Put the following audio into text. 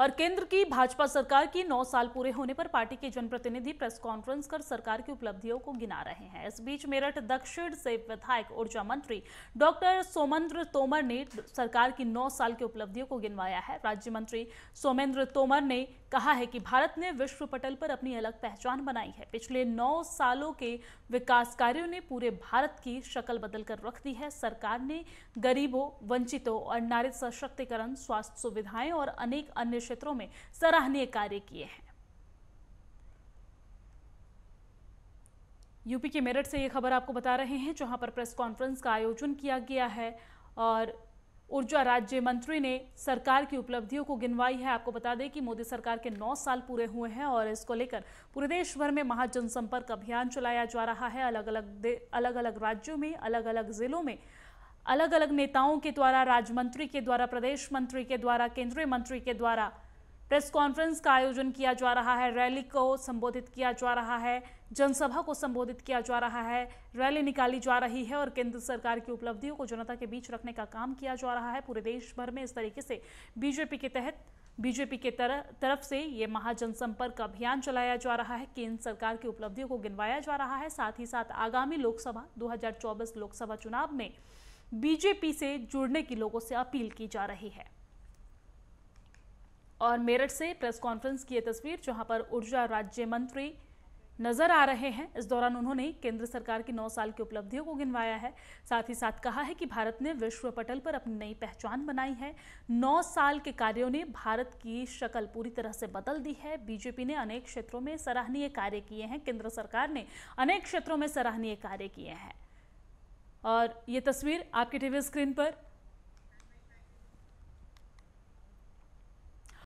और केंद्र की भाजपा सरकार की 9 साल पूरे होने पर पार्टी के जनप्रतिनिधि प्रेस कॉन्फ्रेंस कर सरकार की उपलब्धियों को गिना रहे हैं इस बीच मेरठ दक्षिण से विधायक ऊर्जा मंत्री डॉक्टर सोमेंद्र तोमर ने सरकार की नौ साल की उपलब्धियों को गिनवाया है राज्य मंत्री सोमेंद्र तोमर ने कहा है कि भारत ने विश्व पटल पर अपनी अलग पहचान बनाई है पिछले नौ सालों के विकास कार्यों ने पूरे भारत की शक्ल बदल कर रख दी है सरकार ने गरीबों वंचितों और नारी सशक्तिकरण स्वास्थ्य सुविधाएं और अनेक अन्य क्षेत्रों में सराहनीय कार्य किए हैं यूपी के मेरठ से ये खबर आपको बता रहे हैं जहां पर प्रेस कॉन्फ्रेंस का आयोजन किया गया है और ऊर्जा राज्य मंत्री ने सरकार की उपलब्धियों को गिनवाई है आपको बता दें कि मोदी सरकार के 9 साल पूरे हुए हैं और इसको लेकर पूरे देश भर में महाजनसंपर्क अभियान चलाया जा रहा है अलग अलग अलग अलग राज्यों में अलग अलग जिलों में अलग अलग नेताओं के द्वारा राज्य मंत्री के द्वारा प्रदेश मंत्री के द्वारा केंद्रीय मंत्री के द्वारा प्रेस कॉन्फ्रेंस का आयोजन किया जा रहा है रैली को संबोधित किया जा रहा है जनसभा को संबोधित किया जा रहा है रैली निकाली जा रही है और केंद्र सरकार की उपलब्धियों को जनता के बीच रखने का काम किया जा रहा है पूरे देश भर में इस तरीके से बीजेपी के तहत बीजेपी के तर, तरफ से ये महाजनसंपर्क अभियान चलाया जा रहा है केंद्र सरकार की उपलब्धियों को गिनवाया जा रहा है साथ ही साथ आगामी लोकसभा दो लोकसभा चुनाव में बीजेपी से जुड़ने की लोगों से अपील की जा रही है और मेरठ से प्रेस कॉन्फ्रेंस की यह तस्वीर जहां पर ऊर्जा राज्य मंत्री नजर आ रहे हैं इस दौरान उन्होंने केंद्र सरकार की नौ साल की उपलब्धियों को गिनवाया है साथ ही साथ कहा है कि भारत ने विश्व पटल पर अपनी नई पहचान बनाई है नौ साल के कार्यों ने भारत की शक्ल पूरी तरह से बदल दी है बीजेपी ने अनेक क्षेत्रों में सराहनीय कार्य किए हैं केंद्र सरकार ने अनेक क्षेत्रों में सराहनीय कार्य किए हैं और ये तस्वीर आपके टीवी स्क्रीन पर